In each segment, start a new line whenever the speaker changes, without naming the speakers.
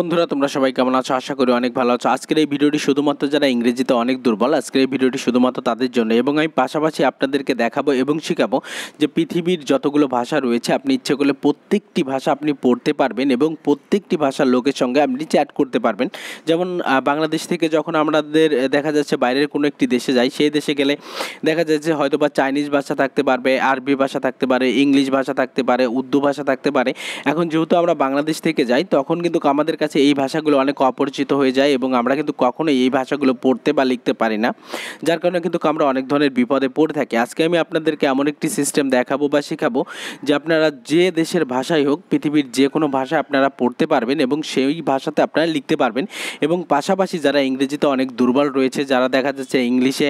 বন্ধুরা তোমরা সবাই কেমন আছো আশা করি অনেক ভালো আছো আজকের এই ভিডিওটি শুধুমাত্র যারা ইংরেজিতে অনেক দুর্বল আজকের এই ভিডিওটি শুধুমাত্র তাদের জন্য এবং আমি পাশাপাশি আপনাদেরকে দেখাবো এবং শেখাবো যে পৃথিবীর যতগুলো ভাষা রয়েছে আপনি ইচ্ছে করলে প্রত্যেকটি ভাষা আপনি পড়তে পারবেন এবং প্রত্যেকটি ভাষার লোকের সঙ্গে আপনি চ্যাট করতে পারবেন যেমন বাংলাদেশ থেকে যখন আমাদের দেখা যাচ্ছে বাইরের কোনো একটি দেশে যাই সেই দেশে গেলে দেখা যাচ্ছে হয়তো বা চাইনিজ ভাষা থাকতে পারবে আরবি ভাষা থাকতে পারে ইংলিশ ভাষা থাকতে পারে উর্দু ভাষা থাকতে পারে এখন যেহেতু আমরা বাংলাদেশ থেকে যাই তখন কিন্তু আমাদের কাছে আছে এই ভাষাগুলো অনেক অপরিচিত হয়ে যায় এবং আমরা কিন্তু কখনোই এই ভাষাগুলো পড়তে বা লিখতে পারি না যার কারণে কিন্তু আমরা অনেক ধরনের বিপদে পড়ে থাকি আজকে আমি আপনাদেরকে এমন একটি সিস্টেম দেখাবো বা শেখাবো যে আপনারা যে দেশের ভাষাই হোক পৃথিবীর যে কোনো ভাষা আপনারা পড়তে পারবেন এবং সেই ভাষাতে আপনারা লিখতে পারবেন এবং পাশাপাশি যারা ইংরেজিতে অনেক দুর্বল রয়েছে যারা দেখা যাচ্ছে ইংলিশে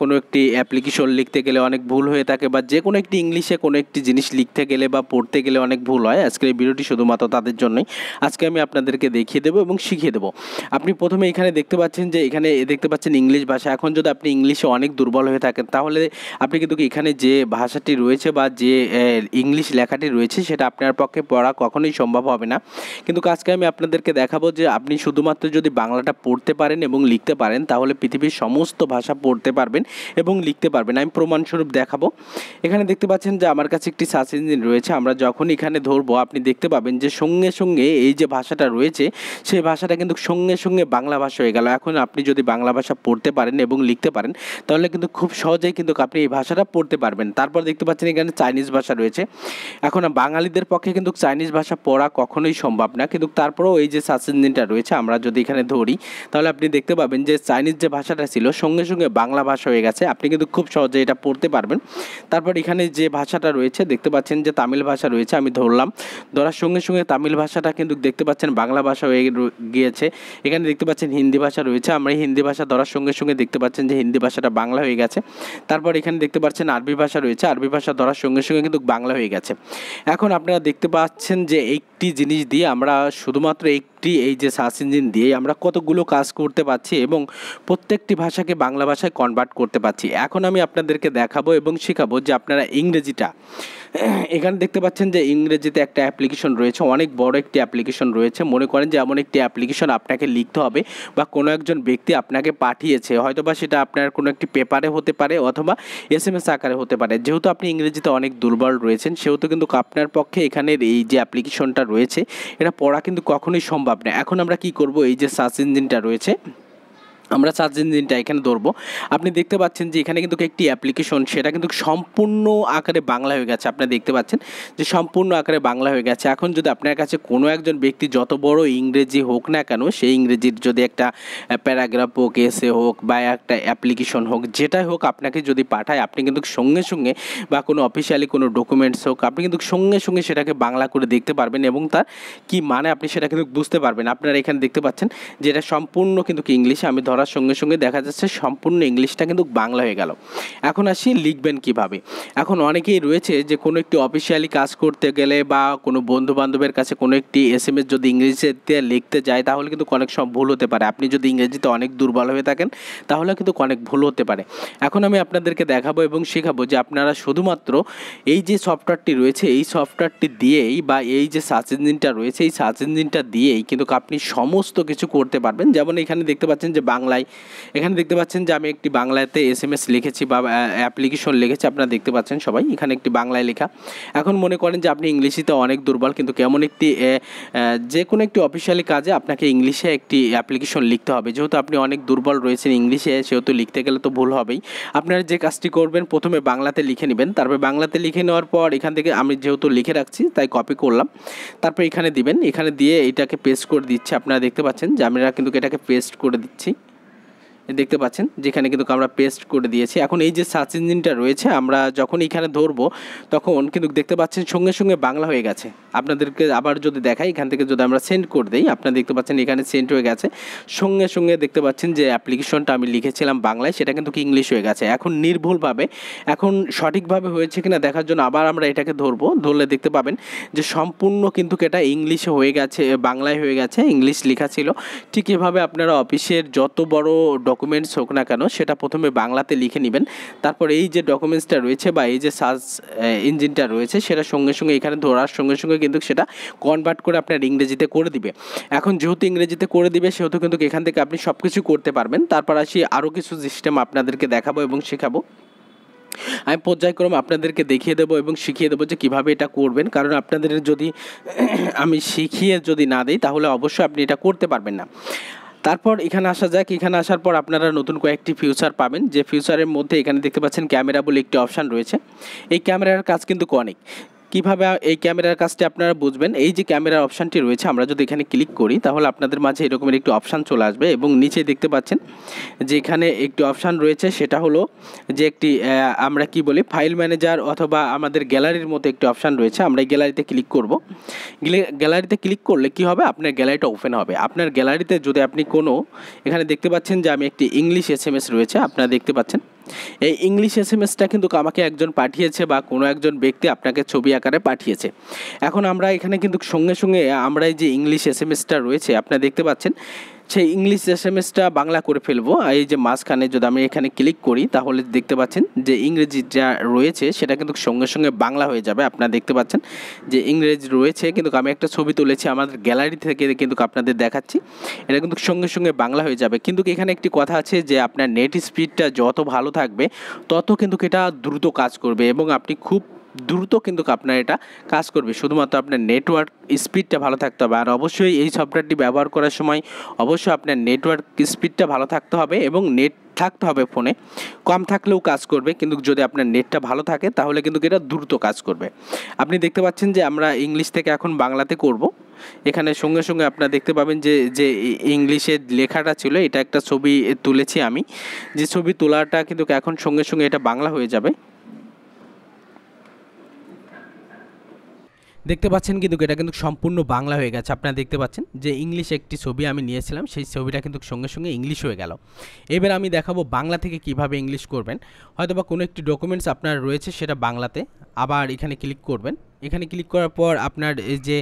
কোনো একটি অ্যাপ্লিকেশন লিখতে গেলে অনেক ভুল হয়ে থাকে বা যে কোনো একটি ইংলিশে কোনো একটি জিনিস লিখতে গেলে বা পড়তে গেলে অনেক ভুল হয় আজকে এই ভিডিওটি শুধুমাত্র তাদের জন্যই আজকে আমি আপনাদেরকে দেখিয়ে দেবো এবং শিখিয়ে দেবো আপনি প্রথমে এখানে দেখতে পাচ্ছেন যে এখানে দেখতে পাচ্ছেন ইংলিশ ভাষা এখন যদি আপনি ইংলিশে অনেক দুর্বল হয়ে থাকেন তাহলে আপনি কিন্তু এখানে যে ভাষাটি রয়েছে বা যে ইংলিশ লেখাটি রয়েছে সেটা আপনার পক্ষে পড়া কখনোই সম্ভব হবে না কিন্তু আজকে আমি আপনাদেরকে দেখাবো যে আপনি শুধুমাত্র যদি বাংলাটা পড়তে পারেন এবং লিখতে পারেন তাহলে পৃথিবীর সমস্ত ভাষা পড়তে পারবেন এবং লিখতে পারবেন আমি প্রমাণস্বরূপ দেখাবো এখানে দেখতে পাচ্ছেন যে আমার কাছে একটি সার্চ ইঞ্জিন রয়েছে আমরা যখন এখানে ধরবো আপনি দেখতে পাবেন যে সঙ্গে সঙ্গে এই যে ভাষাটা রয়েছে হয়েছে সেই ভাষাটা কিন্তু সঙ্গে সঙ্গে বাংলা ভাষা হয়ে গেল এখন আপনি যদি বাংলা ভাষা পড়তে পারেন এবং লিখতে পারেন তাহলে কিন্তু খুব সহজেই কিন্তু আপনি এই ভাষাটা পড়তে পারবেন তারপর দেখতে পাচ্ছেন এখানে চাইনিজ ভাষা রয়েছে এখন বাঙালিদের পক্ষে কিন্তু চাইনিজ ভাষা পড়া কখনোই সম্ভব না কিন্তু তারপরেও এই যে সার্চ ইঞ্জিনটা রয়েছে আমরা যদি এখানে ধরি তাহলে আপনি দেখতে পাবেন যে চাইনিজ যে ভাষাটা ছিল সঙ্গে সঙ্গে বাংলা ভাষা হয়ে গেছে আপনি কিন্তু খুব সহজে এটা পড়তে পারবেন তারপর এখানে যে ভাষাটা রয়েছে দেখতে পাচ্ছেন যে তামিল ভাষা রয়েছে আমি ধরলাম ধরার সঙ্গে সঙ্গে তামিল ভাষাটা কিন্তু দেখতে পাচ্ছেন বাংলা ভাষা হয়ে গিয়েছে এখানে দেখতে পাচ্ছেন হিন্দি ভাষা রয়েছে আমরা হিন্দি ভাষা ধরার সঙ্গে সঙ্গে দেখতে পাচ্ছেন যে হিন্দি ভাষাটা বাংলা হয়ে গেছে তারপর এখানে দেখতে পাচ্ছেন আরবি ভাষা রয়েছে আরবি ভাষা ধরার সঙ্গে সঙ্গে কিন্তু বাংলা হয়ে গেছে এখন আপনারা দেখতে পাচ্ছেন যে একটি জিনিস দিয়ে আমরা শুধুমাত্র একটি এই যে সার্চ ইঞ্জিন দিয়ে আমরা কতগুলো কাজ করতে পারছি এবং প্রত্যেকটি ভাষাকে বাংলা ভাষায় কনভার্ট করতে পারছি এখন আমি আপনাদেরকে দেখাবো এবং শেখাবো যে আপনারা ইংরেজিটা এখানে দেখতে পাচ্ছেন যে ইংরেজিতে একটা অ্যাপ্লিকেশন রয়েছে অনেক বড় একটি অ্যাপ্লিকেশন রয়েছে মনে করেন যে এমন একটি অ্যাপ্লিকেশন আপনাকে লিখতে হবে বা কোনো একজন ব্যক্তি আপনাকে পাঠিয়েছে হয়তোবা সেটা আপনার কোনো একটি পেপারে হতে পারে অথবা এস এম এস আকারে হতে পারে যেহেতু আপনি ইংরেজিতে অনেক দুর্বল রয়েছেন সেহেতু কিন্তু আপনার পক্ষে এখানের এই যে অ্যাপ্লিকেশনটা রয়েছে এটা পড়া কিন্তু কখনোই সম্ভব না এখন আমরা কি করব এই যে সার্চ ইঞ্জিনটা রয়েছে আমরা সার্চ ইঞ্জিনটা এখানে ধরবো আপনি দেখতে পাচ্ছেন যে এখানে কিন্তু একটি অ্যাপ্লিকেশন সেটা কিন্তু সম্পূর্ণ আকারে বাংলা হয়ে গেছে আপনি দেখতে পাচ্ছেন যে সম্পূর্ণ আকারে বাংলা হয়ে গেছে এখন যদি আপনার কাছে কোনো একজন ব্যক্তি যত বড় ইংরেজি হোক না কেন সেই ইংরেজির যদি একটা প্যারাগ্রাফ হোক এসে হোক বা একটা অ্যাপ্লিকেশন হোক যেটাই হোক আপনাকে যদি পাঠায় আপনি কিন্তু সঙ্গে সঙ্গে বা কোনো অফিসিয়ালি কোনো ডকুমেন্টস হোক আপনি কিন্তু সঙ্গে সঙ্গে সেটাকে বাংলা করে দেখতে পারবেন এবং তার কি মানে আপনি সেটা কিন্তু বুঝতে পারবেন আপনারা এখানে দেখতে পাচ্ছেন যেটা সম্পূর্ণ কিন্তু ইংলিশে আমি ধর করার সঙ্গে সঙ্গে দেখা যাচ্ছে সম্পূর্ণ ইংলিশটা কিন্তু বাংলা হয়ে গেল এখন আসি লিখবেন কিভাবে এখন অনেকেই রয়েছে যে কোনো একটি অফিসিয়ালি কাজ করতে গেলে বা কোনো বন্ধু বান্ধবের কাছে কোনো একটি এস এম এস যদি ইংরেজিতে লিখতে যায় তাহলে কিন্তু অনেক সব ভুল হতে পারে আপনি যদি ইংরেজিতে অনেক দুর্বল হয়ে থাকেন তাহলে কিন্তু অনেক ভুল হতে পারে এখন আমি আপনাদেরকে দেখাবো এবং শেখাবো যে আপনারা শুধুমাত্র এই যে সফটওয়্যারটি রয়েছে এই সফটওয়্যারটি দিয়েই বা এই যে সার্চ ইঞ্জিনটা রয়েছে এই সার্চ ইঞ্জিনটা দিয়েই কিন্তু আপনি সমস্ত কিছু করতে পারবেন যেমন এখানে দেখতে পাচ্ছেন যে বাংলা বাংলায় এখানে দেখতে পাচ্ছেন যে আমি একটি বাংলাতে এস এম এস লিখেছি বা অ্যাপ্লিকেশন লিখেছি আপনারা দেখতে পাচ্ছেন সবাই এখানে একটি বাংলায় লেখা এখন মনে করেন যে আপনি ইংলিশিতে অনেক দুর্বল কিন্তু কেমন একটি যে কোনো একটি অফিসিয়ালি কাজে আপনাকে ইংলিশে একটি অ্যাপ্লিকেশন লিখতে হবে যেহেতু আপনি অনেক দুর্বল রয়েছেন ইংলিশে সেহেতু লিখতে গেলে তো ভুল হবেই আপনারা যে কাজটি করবেন প্রথমে বাংলাতে লিখে নেবেন তারপরে বাংলাতে লিখে নেওয়ার পর এখান থেকে আমি যেহেতু লিখে রাখছি তাই কপি করলাম তারপর এখানে দিবেন এখানে দিয়ে এটাকে পেস্ট করে দিচ্ছি আপনারা দেখতে পাচ্ছেন যে আমরা কিন্তু এটাকে পেস্ট করে দিচ্ছি দেখতে পাচ্ছেন যেখানে কিন্তু আমরা পেস্ট করে দিয়েছি এখন এই যে সার্চ ইঞ্জিনটা রয়েছে আমরা যখন এখানে ধরবো তখন কিন্তু দেখতে পাচ্ছেন সঙ্গে সঙ্গে বাংলা হয়ে গেছে আপনাদেরকে আবার যদি দেখাই এখান থেকে যদি আমরা সেন্ড করে দিই আপনারা দেখতে পাচ্ছেন এখানে সেন্ড হয়ে গেছে সঙ্গে সঙ্গে দেখতে পাচ্ছেন যে অ্যাপ্লিকেশনটা আমি লিখেছিলাম বাংলায় সেটা কিন্তু কি ইংলিশ হয়ে গেছে এখন নির্ভুলভাবে এখন সঠিকভাবে হয়েছে কিনা দেখার জন্য আবার আমরা এটাকে ধরবো ধরলে দেখতে পাবেন যে সম্পূর্ণ কিন্তু এটা ইংলিশে হয়ে গেছে বাংলায় হয়ে গেছে ইংলিশ লেখা ছিল ঠিক এভাবে আপনারা অফিসের যত বড় ডকুমেন্টস হোক না কেন সেটা প্রথমে বাংলাতে লিখে নেবেন তারপর এই যে ডকুমেন্টসটা রয়েছে বা এই যে সার্চ ইঞ্জিনটা রয়েছে সেটা সঙ্গে সঙ্গে এখানে ধরার সঙ্গে সঙ্গে কিন্তু সেটা কনভার্ট করে আপনার ইংরেজিতে করে দিবে এখন যেহেতু ইংরেজিতে করে দিবে সেহেতু কিন্তু এখান থেকে আপনি সব কিছু করতে পারবেন তারপর আসি আরও কিছু সিস্টেম আপনাদেরকে দেখাবো এবং শেখাবো আমি পর্যায়ক্রম আপনাদেরকে দেখিয়ে দেবো এবং শিখিয়ে দেবো যে কীভাবে এটা করবেন কারণ আপনাদের যদি আমি শিখিয়ে যদি না দিই তাহলে অবশ্যই আপনি এটা করতে পারবেন না তারপর এখানে আসা যাক এখানে আসার পর আপনারা নতুন কয়েকটি ফিউচার পাবেন যে ফিউচারের মধ্যে এখানে দেখতে পাচ্ছেন ক্যামেরা বলে একটি অপশান রয়েছে এই ক্যামেরার কাজ কিন্তু অনেক কিভাবে এই ক্যামেরার কাজটি আপনারা বুঝবেন এই যে ক্যামেরার অপশানটি রয়েছে আমরা যদি এখানে ক্লিক করি তাহলে আপনাদের মাঝে এরকমের একটি অপশান চলে আসবে এবং নিচে দেখতে পাচ্ছেন যে এখানে একটি অপশান রয়েছে সেটা হলো যে একটি আমরা কি বলি ফাইল ম্যানেজার অথবা আমাদের গ্যালারির মতো একটি অপশান রয়েছে আমরা গ্যালারিতে ক্লিক করব গ্যালারিতে ক্লিক করলে কি হবে আপনার গ্যালারিটা ওপেন হবে আপনার গ্যালারিতে যদি আপনি কোনো এখানে দেখতে পাচ্ছেন যে আমি একটি ইংলিশ এস রয়েছে আপনারা দেখতে পাচ্ছেন এই ইংলিশ এস এম এসটা কিন্তু আমাকে একজন পাঠিয়েছে বা কোনো একজন ব্যক্তি আপনাকে ছবি আকারে পাঠিয়েছে এখন আমরা এখানে কিন্তু সঙ্গে সঙ্গে আমরা এই যে ইংলিশ এস এম এসটা রয়েছে আপনারা দেখতে পাচ্ছেন সেই ইংলিশ এস এম এসটা বাংলা করে ফেলবো এই যে মাঝখানে যদি আমি এখানে ক্লিক করি তাহলে দেখতে পাচ্ছেন যে ইংরেজি যা রয়েছে সেটা কিন্তু সঙ্গে সঙ্গে বাংলা হয়ে যাবে আপনারা দেখতে পাচ্ছেন যে ইংরেজি রয়েছে কিন্তু আমি একটা ছবি তুলেছি আমাদের গ্যালারি থেকে কিন্তু আপনাদের দেখাচ্ছি এটা কিন্তু সঙ্গে সঙ্গে বাংলা হয়ে যাবে কিন্তু এখানে একটি কথা আছে যে আপনার নেট স্পিডটা যত ভালো থাকবে তত কিন্তু এটা দ্রুত কাজ করবে এবং আপনি খুব দ্রুত কিন্তু আপনার এটা কাজ করবে শুধুমাত্র আপনার নেটওয়ার্ক স্পিডটা ভালো থাকতে হবে আর অবশ্যই এই সফটওয়্যারটি ব্যবহার করার সময় অবশ্যই আপনার নেটওয়ার্ক স্পিডটা ভালো থাকতে হবে এবং নেট থাকতে হবে ফোনে কম থাকলেও কাজ করবে কিন্তু যদি আপনার নেটটা ভালো থাকে তাহলে কিন্তু এটা দ্রুত কাজ করবে আপনি দেখতে পাচ্ছেন যে আমরা ইংলিশ থেকে এখন বাংলাতে করব এখানে সঙ্গে সঙ্গে আপনারা দেখতে পাবেন যে যে ইংলিশের লেখাটা ছিল এটা একটা ছবি তুলেছি আমি যে ছবি তোলাটা কিন্তু এখন সঙ্গে সঙ্গে এটা বাংলা হয়ে যাবে দেখতে পাচ্ছেন কিন্তু এটা কিন্তু সম্পূর্ণ বাংলা হয়ে গেছে আপনারা দেখতে পাচ্ছেন যে ইংলিশ একটি ছবি আমি নিয়েছিলাম সেই ছবিটা কিন্তু সঙ্গে সঙ্গে ইংলিশ হয়ে গেল এবার আমি দেখাবো বাংলা থেকে কিভাবে ইংলিশ করবেন হয়তো বা কোনো একটি ডকুমেন্টস আপনার রয়েছে সেটা বাংলাতে আবার এখানে ক্লিক করবেন এখানে ক্লিক করার পর আপনার যে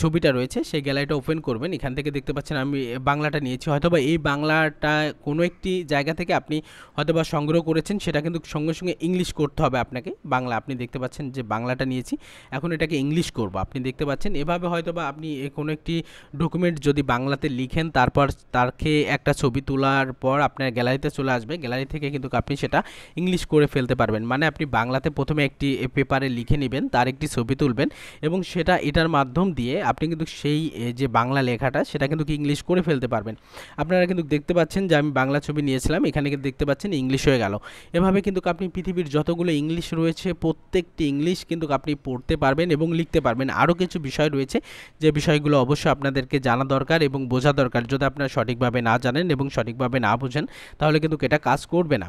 ছবিটা রয়েছে সেই গ্যালারিটা ওপেন করবেন এখান থেকে দেখতে পাচ্ছেন আমি বাংলাটা নিয়েছি হয়তোবা এই বাংলাটা কোনো একটি জায়গা থেকে আপনি হয়তোবা সংগ্রহ করেছেন সেটা কিন্তু সঙ্গে সঙ্গে ইংলিশ করতে হবে আপনাকে বাংলা আপনি দেখতে পাচ্ছেন যে বাংলাটা নিয়েছি এখন এটাকে ইংলিশ করব আপনি দেখতে পাচ্ছেন এভাবে হয়তোবা আপনি কোনো একটি ডকুমেন্ট যদি বাংলাতে লিখেন তারপর তারকে একটা ছবি তোলার পর আপনার গ্যালারিতে চলে আসবে গ্যালারি থেকে কিন্তু আপনি সেটা ইংলিশ করে ফেলতে পারবেন মানে আপনি বাংলাতে প্রথমে একটি পেপার পেপারে লিখে নেবেন তার একটি ছবি তুলবেন এবং সেটা এটার মাধ্যম দিয়ে আপনি কিন্তু সেই যে বাংলা লেখাটা সেটা কিন্তু ইংলিশ করে ফেলতে পারবেন আপনারা কিন্তু দেখতে পাচ্ছেন যে আমি বাংলা ছবি নিয়েছিলাম এখানে কিন্তু দেখতে পাচ্ছেন ইংলিশ হয়ে গেল এভাবে কিন্তু আপনি পৃথিবীর যতগুলো ইংলিশ রয়েছে প্রত্যেকটি ইংলিশ কিন্তু আপনি পড়তে পারবেন এবং লিখতে পারবেন আরও কিছু বিষয় রয়েছে যে বিষয়গুলো অবশ্যই আপনাদেরকে জানা দরকার এবং বোঝা দরকার যদি আপনারা সঠিকভাবে না জানেন এবং সঠিকভাবে না বোঝেন তাহলে কিন্তু এটা কাজ করবে না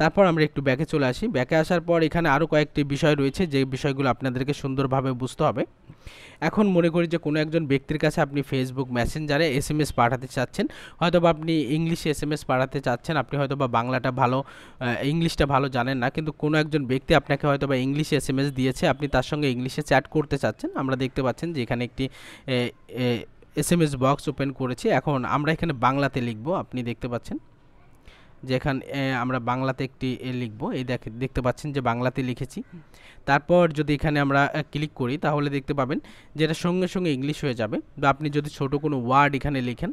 তারপর আমরা একটু ব্যাকে চলে আসি ব্যাকে আসার পর এখানে আরও কয়েকটি বিষয় রয়েছে যে বিষয়গুলো আপনাদেরকে সুন্দরভাবে বুঝতে হবে এখন মনে করি যে কোনো একজন ব্যক্তির কাছে আপনি ফেসবুক মেসেঞ্জারে এস এম এস পাঠাতে চাচ্ছেন হয়তো বা আপনি ইংলিশে এস এম এস পাঠাতে চাচ্ছেন আপনি হয়তো বা বাংলাটা ভালো ইংলিশটা ভালো জানেন না কিন্তু কোনো একজন ব্যক্তি আপনাকে হয়তো বা ইংলিশে এস এম এস দিয়েছে আপনি তার সঙ্গে ইংলিশে চ্যাট করতে চাচ্ছেন আমরা দেখতে পাচ্ছেন যে এখানে একটি S M S box open করেছি এখন আমরা এখানে বাংলাতে লিখবো আপনি দেখতে পাচ্ছেন যেখান আমরা বাংলাতে একটি লিখব এই দেখতে পাচ্ছেন যে বাংলাতে লিখেছি তারপর যদি এখানে আমরা ক্লিক করি তাহলে দেখতে পাবেন যেটা সঙ্গে সঙ্গে ইংলিশ হয়ে যাবে বা আপনি যদি ছোট কোনো ওয়ার্ড এখানে লিখেন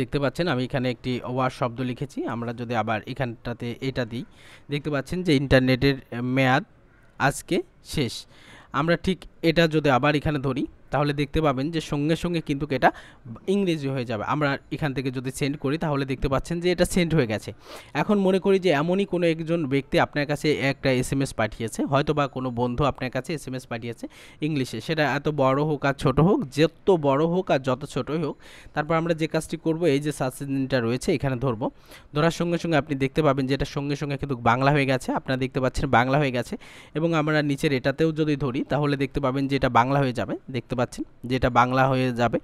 দেখতে পাচ্ছেন আমি এখানে একটি ওয়ার শব্দ লিখেছি আমরা যদি আবার এখানটাতে এটা দিই দেখতে পাচ্ছেন যে ইন্টারনেটের মেয়াদ আজকে শেষ আমরা ঠিক এটা যদি আবার এখানে ধরি তাহলে দেখতে পাবেন যে সঙ্গে সঙ্গে কিন্তু এটা ইংরেজি হয়ে যাবে আমরা এখান থেকে যদি সেন্ড করি তাহলে দেখতে পাচ্ছেন যে এটা সেন্ড হয়ে গেছে এখন মনে করি যে এমনই কোনো একজন ব্যক্তি আপনার কাছে একটা এস এম এস পাঠিয়েছে হয়তো বা কোনো বন্ধু আপনার কাছে এস এম এস পাঠিয়েছে ইংলিশে সেটা এত বড় হোক আর ছোটো হোক যত বড় হোক আর যত ছোটোই হোক তারপর আমরা যে কাজটি করব এই যে সার্চ রয়েছে এখানে ধরবো ধরার সঙ্গে সঙ্গে আপনি দেখতে পাবেন যে এটা সঙ্গে সঙ্গে কিন্তু বাংলা হয়ে গেছে আপনারা দেখতে পাচ্ছেন বাংলা হয়ে গেছে এবং আমরা নিচের এটাতেও যদি ধরি তাহলে দেখতে পাবেন যে এটা বাংলা হয়ে যাবে দেখতে পাচ্ছেন যেটা বাংলা হয়ে যাবে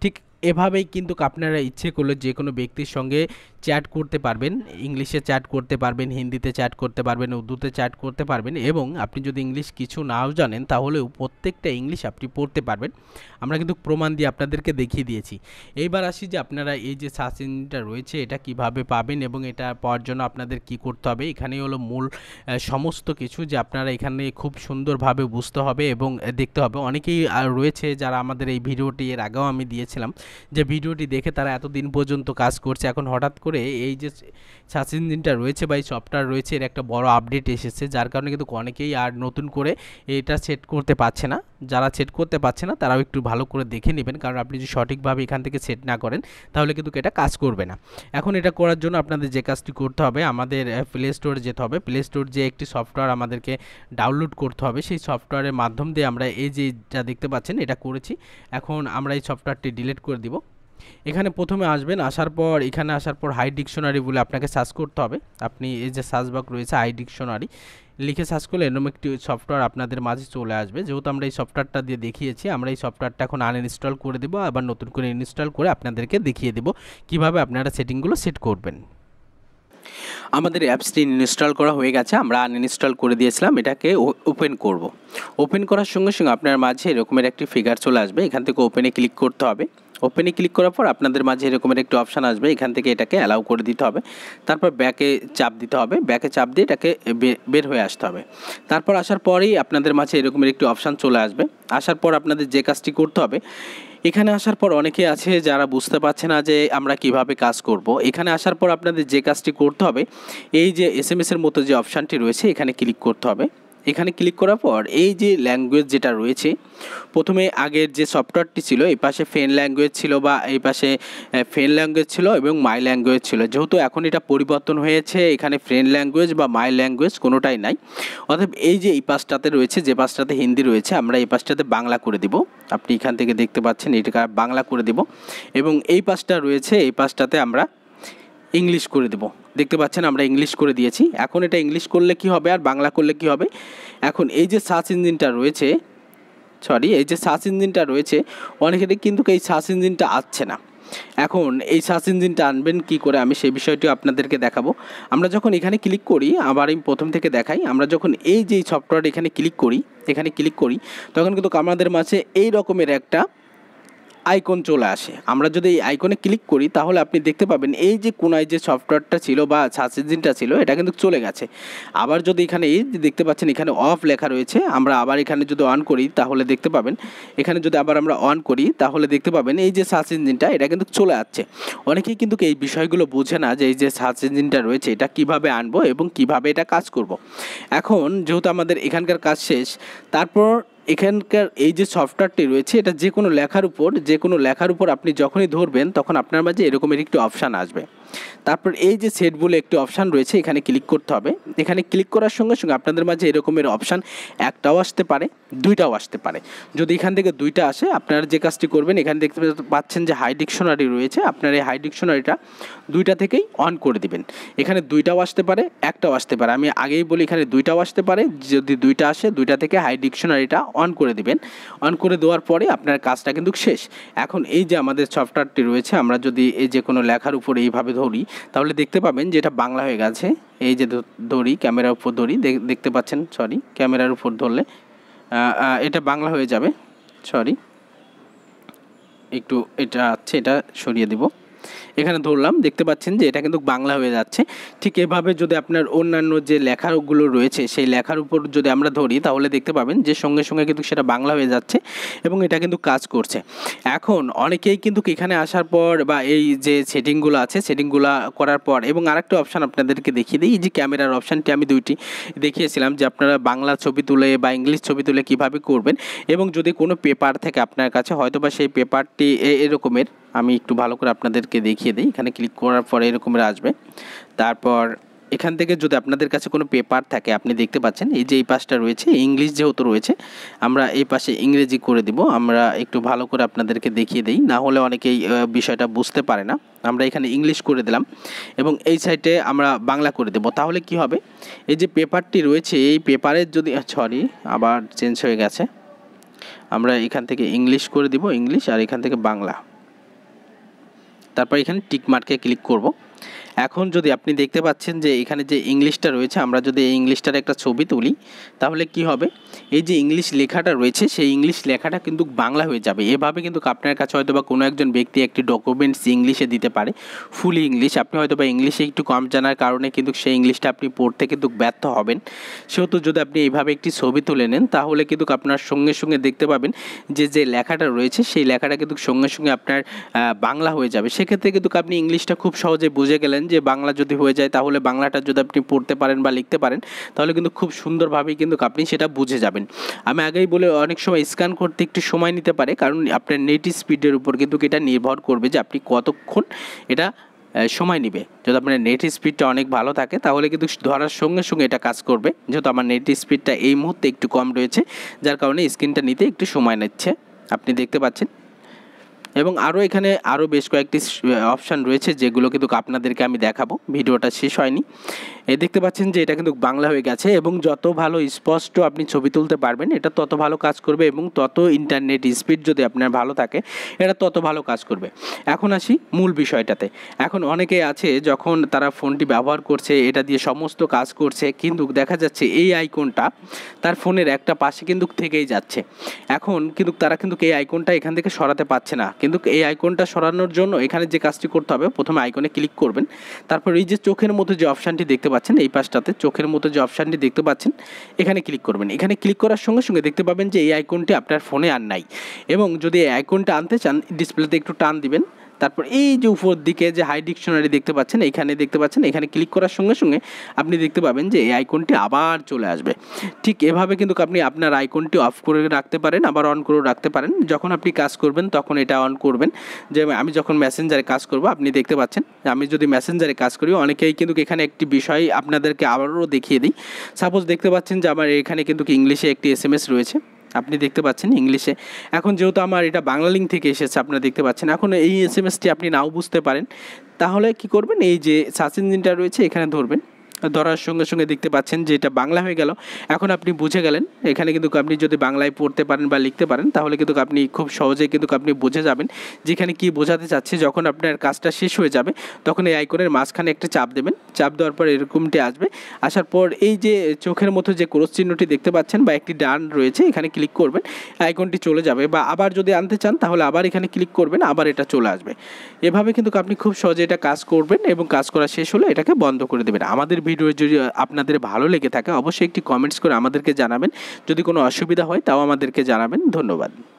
ঠিক এভাবেই কিন্তু আপনারা ইচ্ছে করলে যে কোনো ব্যক্তির সঙ্গে চ্যাট করতে পারবেন ইংলিশে চ্যাট করতে পারবেন হিন্দিতে চ্যাট করতে পারবেন উর্দুতে চ্যাট করতে পারবেন এবং আপনি যদি ইংলিশ কিছু নাও জানেন তাহলেও প্রত্যেকটা ইংলিশ আপনি পড়তে পারবেন আমরা কিন্তু প্রমাণ দিয়ে আপনাদেরকে দেখিয়ে দিয়েছি এইবার আসি যে আপনারা এই যে সার্চ ইঞ্জিনটা রয়েছে এটা কিভাবে পাবেন এবং এটা পাওয়ার জন্য আপনাদের কি করতে হবে এখানেই হলো মূল সমস্ত কিছু যে আপনারা এখানে খুব সুন্দরভাবে বুঝতে হবে এবং দেখতে হবে অনেকেই রয়েছে যারা আমাদের এই ভিডিওটি এর আগেও আমি দিয়েছিলাম যে ভিডিওটি দেখে তারা এতদিন পর্যন্ত কাজ করছে এখন হঠাৎ করে করে এই যে সার্চ ইঞ্জিনটা রয়েছে বা এই সফটওয়্যার রয়েছে এর একটা বড় আপডেট এসেছে যার কারণে কিন্তু অনেকেই আর নতুন করে এটা সেট করতে পারছে না যারা সেট করতে পারছে না তারাও একটু ভালো করে দেখে নেবেন কারণ আপনি যদি সঠিকভাবে এখান থেকে সেট না করেন তাহলে কিন্তু এটা কাজ করবে না এখন এটা করার জন্য আপনাদের যে কাজটি করতে হবে আমাদের প্লে স্টোরে যেতে হবে প্লে স্টোর যে একটি সফটওয়্যার আমাদেরকে ডাউনলোড করতে হবে সেই সফটওয়্যারের মাধ্যম দিয়ে আমরা এই যে যা দেখতে পাচ্ছেন এটা করেছি এখন আমরা এই সফটওয়্যারটি ডিলিট করে দিব এখানে প্রথমে আসবেন আসার পর এখানে আসার পর হাই ডিকশনারি বলে আপনাকে সার্চ করতে হবে আপনি এই যে সার্চ রয়েছে হাই ডিকশনারি লিখে সার্চ করলে এরকম একটি সফটওয়্যার আপনাদের মাঝে চলে আসবে যেহেতু আমরা এই সফটওয়্যারটা দিয়ে দেখিয়েছি আমরা এই সফটওয়্যারটা এখন আনইনস্টল করে দেবো আবার নতুন করে ইনস্টল করে আপনাদেরকে দেখিয়ে দেবো কিভাবে আপনারা সেটিংগুলো সেট করবেন আমাদের অ্যাপসটি ইনস্টল করা হয়ে গেছে আমরা আনইনস্টল করে দিয়েছিলাম এটাকে ওপেন করব। ওপেন করার সঙ্গে সঙ্গে আপনার মাঝে এরকমের একটি ফিগার চলে আসবে এখান থেকে ওপেনে ক্লিক করতে হবে ওপেনে ক্লিক করার পর আপনাদের মাঝে এরকমের একটি অপশান আসবে এখান থেকে এটাকে অ্যালাউ করে দিতে হবে তারপর ব্যাকে চাপ দিতে হবে ব্যাকে চাপ দিয়ে এটাকে বের হয়ে আসতে হবে তারপর আসার পরেই আপনাদের মাঝে এরকমের একটি অপশান চলে আসবে আসার পর আপনাদের যে কাজটি করতে হবে এখানে আসার পর অনেকে আছে যারা বুঝতে পারছে না যে আমরা কিভাবে কাজ করব। এখানে আসার পর আপনাদের যে কাজটি করতে হবে এই যে এস এর মতো যে অপশানটি রয়েছে এখানে ক্লিক করতে হবে এখানে ক্লিক করার পর এই যে ল্যাঙ্গুয়েজ যেটা রয়েছে প্রথমে আগের যে সফটওয়্যারটি ছিল এই পাশে ফেন ল্যাঙ্গুয়েজ ছিল বা এই পাশে ফেন ল্যাঙ্গুয়েজ ছিল এবং মাই ল্যাঙ্গুয়েজ ছিল যেহেতু এখন এটা পরিবর্তন হয়েছে এখানে ফ্রেন ল্যাঙ্গুয়েজ বা মাই ল্যাঙ্গুয়েজ কোনোটাই নাই অর্থাৎ এই যে এই পাশটাতে রয়েছে যে পাশটাতে হিন্দি রয়েছে আমরা এই পাশটাতে বাংলা করে দিব আপনি এখান থেকে দেখতে পাচ্ছেন এটা বাংলা করে দিব এবং এই পাশটা রয়েছে এই পাশটাতে আমরা ইংলিশ করে দেবো দেখতে পাচ্ছেন আমরা ইংলিশ করে দিয়েছি এখন এটা ইংলিশ করলে কি হবে আর বাংলা করলে কি হবে এখন এই যে সার্চ ইঞ্জিনটা রয়েছে সরি এই যে সার্চ ইঞ্জিনটা রয়েছে অনেকেরই কিন্তু এই সার্চ ইঞ্জিনটা আসছে না এখন এই সার্চ ইঞ্জিনটা আনবেন কি করে আমি সেই বিষয়টি আপনাদেরকে দেখাবো আমরা যখন এখানে ক্লিক করি আবার আমি প্রথম থেকে দেখাই আমরা যখন এই যে সফটওয়্যার এখানে ক্লিক করি এখানে ক্লিক করি তখন কিন্তু আমাদের মাঝে এই রকমের একটা আইকন চলে আসে আমরা যদি এই আইকনে ক্লিক করি তাহলে আপনি দেখতে পাবেন এই যে কোনায় যে সফটওয়্যারটা ছিল বা সার্চ ইঞ্জিনটা ছিল এটা কিন্তু চলে গেছে আবার যদি এখানে এই দেখতে পাচ্ছেন এখানে অফ লেখা রয়েছে আমরা আবার এখানে যদি অন করি তাহলে দেখতে পাবেন এখানে যদি আবার আমরা অন করি তাহলে দেখতে পাবেন এই যে সার্চ ইঞ্জিনটা এটা কিন্তু চলে আসছে অনেকেই কিন্তু এই বিষয়গুলো বোঝে না যে এই যে সার্চ ইঞ্জিনটা রয়েছে এটা কিভাবে আনবো এবং কিভাবে এটা কাজ করব। এখন যেহেতু আমাদের এখানকার কাজ শেষ তারপর এখানকার এই যে সফটওয়্যারটি রয়েছে এটা যে কোনো লেখার উপর যে কোনো লেখার উপর আপনি যখনই ধরবেন তখন আপনার মাঝে এরকমের একটি অপশান আসবে তারপর এই যে সেট বলে একটি অপশান রয়েছে এখানে ক্লিক করতে হবে এখানে ক্লিক করার সঙ্গে সঙ্গে আপনাদের মাঝে এরকমের অপশান একটাও আসতে পারে দুইটাও আসতে পারে যদি এখান থেকে দুইটা আসে আপনারা যে কাজটি করবেন এখানে দেখতে পাচ্ছেন যে হাই ডিকশনারি রয়েছে আপনার এই হাই ডিকশনারিটা দুইটা থেকেই অন করে দিবেন এখানে দুইটাও আসতে পারে একটাও আসতে পারে আমি আগেই বলি এখানে দুইটাও আসতে পারে যদি দুইটা আসে দুইটা থেকে হাই ডিকশনারিটা অন করে দিবেন অন করে দেওয়ার পরে আপনার কাজটা কিন্তু শেষ এখন এই যে আমাদের সফটওয়্যারটি রয়েছে আমরা যদি এই যে কোনো লেখার উপরে এইভাবে ধরি তাহলে দেখতে পাবেন যে এটা বাংলা হয়ে গেছে এই যে ধরি ক্যামেরার উপর ধরি দেখতে পাচ্ছেন সরি ক্যামেরার উপর ধরলে এটা বাংলা হয়ে যাবে সরি একটু এটা আছে এটা সরিয়ে দেব এখানে ধরলাম দেখতে পাচ্ছেন যে এটা কিন্তু বাংলা হয়ে যাচ্ছে ঠিক এভাবে যদি আপনার অন্যান্য যে লেখাগুলো রয়েছে সেই লেখার উপর যদি আমরা ধরি তাহলে দেখতে পাবেন যে সঙ্গে সঙ্গে কিন্তু সেটা বাংলা হয়ে যাচ্ছে এবং এটা কিন্তু কাজ করছে এখন অনেকেই কিন্তু এখানে আসার পর বা এই যে সেটিংগুলো আছে সেটিংগুলো করার পর এবং আরেকটা অপশান আপনাদেরকে দেখিয়ে দিই যে ক্যামেরার অপশানটি আমি দুইটি দেখিয়েছিলাম যে আপনারা বাংলা ছবি তুলে বা ইংলিশ ছবি তুলে কিভাবে করবেন এবং যদি কোনো পেপার থেকে আপনার কাছে হয়তো বা সেই পেপারটি এরকমের আমি একটু ভালো করে আপনাদেরকে দেখি দেখিয়ে দিই এখানে ক্লিক করার পরে এরকম আসবে তারপর এখান থেকে যদি আপনাদের কাছে কোনো পেপার থাকে আপনি দেখতে পাচ্ছেন এই যে এই পাশটা রয়েছে ইংলিশ যেহেতু রয়েছে আমরা এই পাশে ইংরেজি করে দিব আমরা একটু ভালো করে আপনাদেরকে দেখিয়ে দিই না হলে অনেকেই বিষয়টা বুঝতে পারে না আমরা এখানে ইংলিশ করে দিলাম এবং এই সাইটে আমরা বাংলা করে দেব তাহলে কি হবে এই যে পেপারটি রয়েছে এই পেপারের যদি সরি আবার চেঞ্জ হয়ে গেছে আমরা এখান থেকে ইংলিশ করে দিব ইংলিশ আর এখান থেকে বাংলা তারপর এখানে টিক মার্কে ক্লিক করব এখন যদি আপনি দেখতে পাচ্ছেন যে এখানে যে ইংলিশটা রয়েছে আমরা যদি এই ইংলিশটার একটা ছবি তুলি তাহলে কি হবে এই যে ইংলিশ লেখাটা রয়েছে সেই ইংলিশ লেখাটা কিন্তু বাংলা হয়ে যাবে এভাবে কিন্তু আপনার কাছে হয়তো বা কোনো একজন ব্যক্তি একটি ডকুমেন্টস ইংলিশে দিতে পারে ফুল ইংলিশ আপনি হয়তো বা ইংলিশে একটু কম জানার কারণে কিন্তু সেই ইংলিশটা আপনি পড়তে কিন্তু ব্যর্থ হবেন সেহেতু যদি আপনি এইভাবে একটি ছবি তুলে নেন তাহলে কিন্তু আপনার সঙ্গে সঙ্গে দেখতে পাবেন যে যে লেখাটা রয়েছে সেই লেখাটা কিন্তু সঙ্গে সঙ্গে আপনার বাংলা হয়ে যাবে সেক্ষেত্রে কিন্তু আপনি ইংলিশটা খুব সহজে বুঝে গেলেন বলেন যে বাংলা যদি হয়ে যায় তাহলে বাংলাটা যদি আপনি পড়তে পারেন বা লিখতে পারেন তাহলে কিন্তু খুব সুন্দরভাবেই কিন্তু আপনি সেটা বুঝে যাবেন আমি আগেই বলে অনেক সময় স্ক্যান করতে একটু সময় নিতে পারে কারণ আপনার নেট স্পিডের উপর কিন্তু এটা নির্ভর করবে যে আপনি কতক্ষণ এটা সময় নেবে যদি আপনার নেট স্পিডটা অনেক ভালো থাকে তাহলে কিন্তু ধরার সঙ্গে সঙ্গে এটা কাজ করবে যেহেতু আমার নেট স্পিডটা এই মুহূর্তে একটু কম রয়েছে যার কারণে স্ক্রিনটা নিতে একটু সময় নিচ্ছে আপনি দেখতে পাচ্ছেন এবং আরও এখানে আরও বেশ কয়েকটি অপশান রয়েছে যেগুলো কিন্তু আপনাদেরকে আমি দেখাবো ভিডিওটা শেষ হয়নি এ দেখতে পাচ্ছেন যে এটা কিন্তু বাংলা হয়ে গেছে এবং যত ভালো স্পষ্ট আপনি ছবি তুলতে পারবেন এটা তত ভালো কাজ করবে এবং তত ইন্টারনেট স্পিড যদি আপনার ভালো থাকে এটা তত ভালো কাজ করবে এখন আসি মূল বিষয়টাতে এখন অনেকে আছে যখন তারা ফোনটি ব্যবহার করছে এটা দিয়ে সমস্ত কাজ করছে কিন্তু দেখা যাচ্ছে এই আইকনটা তার ফোনের একটা পাশে কিন্তু থেকেই যাচ্ছে এখন কিন্তু তারা কিন্তু এই আইকনটা এখান থেকে সরাতে পারছে না কিন্তু এই আইকনটা সরানোর জন্য এখানে যে কাজটি করতে হবে প্রথমে আইকনে ক্লিক করবেন তারপর এই যে চোখের মতো যে অপশানটি দেখতে পাচ্ছেন এই পাশটাতে চোখের মতো যে অপশানটি দেখতে পাচ্ছেন এখানে ক্লিক করবেন এখানে ক্লিক করার সঙ্গে সঙ্গে দেখতে পাবেন যে এই আইকনটি আপনার ফোনে আর নাই এবং যদি এই আইকনটা আনতে চান ডিসপ্লেতে একটু টান দিবেন তারপর এই যে উপর দিকে যে হাই ডিকশনারি দেখতে পাচ্ছেন এখানে দেখতে পাচ্ছেন এখানে ক্লিক করার সঙ্গে সঙ্গে আপনি দেখতে পাবেন যে এই আইকনটি আবার চলে আসবে ঠিক এভাবে কিন্তু আপনি আপনার আইকনটি অফ করে রাখতে পারেন আবার অন করে রাখতে পারেন যখন আপনি কাজ করবেন তখন এটা অন করবেন যে আমি যখন মেসেঞ্জারে কাজ করব আপনি দেখতে পাচ্ছেন আমি যদি মেসেঞ্জারে কাজ করি অনেকেই কিন্তু এখানে একটি বিষয় আপনাদেরকে আবারও দেখিয়ে দিই সাপোজ দেখতে পাচ্ছেন যে আমার এখানে কিন্তু ইংলিশে একটি এস রয়েছে আপনি দেখতে পাচ্ছেন ইংলিশে এখন যেহেতু আমার এটা বাংলা লিঙ্ক থেকে এসেছে আপনারা দেখতে পাচ্ছেন এখন এই এস এম এসটি আপনি নাও বুঝতে পারেন তাহলে কি করবেন এই যে সার্চ ইঞ্জিনটা রয়েছে এখানে ধরবেন ধরার সঙ্গে সঙ্গে দেখতে পাচ্ছেন যে এটা বাংলা হয়ে গেল এখন আপনি বুঝে গেলেন এখানে কিন্তু আপনি যদি বাংলায় পড়তে পারেন বা লিখতে পারেন তাহলে কিন্তু আপনি খুব সহজেই কিন্তু আপনি বুঝে যাবেন যেখানে কি বোঝাতে চাচ্ছে যখন আপনার কাজটা শেষ হয়ে যাবে তখন এই আইকনের মাঝখানে একটা চাপ দেবেন চাপ দেওয়ার পর এরকমটি আসবে আসার পর এই যে চোখের মতো যে ক্রোশ চিহ্নটি দেখতে পাচ্ছেন বা একটি ডান রয়েছে এখানে ক্লিক করবেন আইকনটি চলে যাবে বা আবার যদি আনতে চান তাহলে আবার এখানে ক্লিক করবেন আবার এটা চলে আসবে এভাবে কিন্তু আপনি খুব সহজে এটা কাজ করবেন এবং কাজ করা শেষ হলে এটাকে বন্ধ করে দেবেন আমাদের ভিডিও যদি আপনাদের ভালো লেগে থাকে অবশ্যই একটি কমেন্টস করে আমাদেরকে জানাবেন যদি কোনো অসুবিধা হয় তাও আমাদেরকে জানাবেন ধন্যবাদ